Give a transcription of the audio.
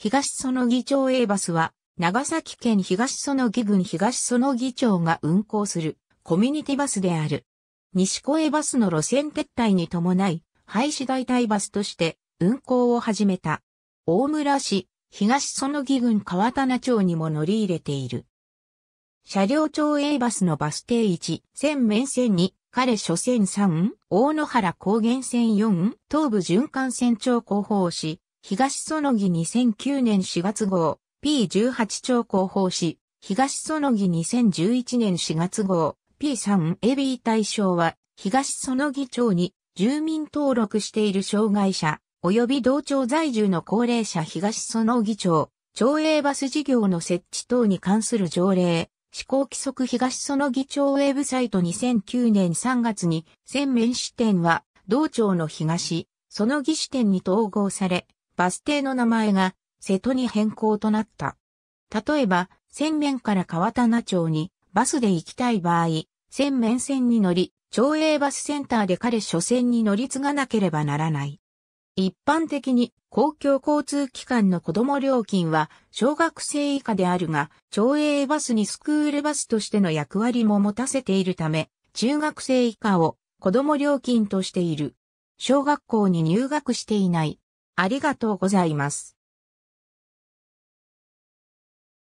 東園木町 A バスは、長崎県東園木郡東園木町が運行するコミュニティバスである。西小 A バスの路線撤退に伴い、廃止代替バスとして運行を始めた。大村市、東園木郡川棚町にも乗り入れている。車両町 A バスのバス停1、線面線2、彼所線3、大野原高原線4、東部循環線長広報市、東園木2009年4月号、P18 超広報誌、東園木2011年4月号、P3 エビー対象は、東園木町に住民登録している障害者、及び同町在住の高齢者東園木町、町営バス事業の設置等に関する条例、施行規則東園木町ウェブサイト2009年3月に、専面支店は、同町の東、園木支店に統合され、バス停の名前が瀬戸に変更となった。例えば、千面から川棚町にバスで行きたい場合、千面線に乗り、町営バスセンターで彼所線に乗り継がなければならない。一般的に公共交通機関の子供料金は小学生以下であるが、町営バスにスクールバスとしての役割も持たせているため、中学生以下を子供料金としている。小学校に入学していないありがとうございます。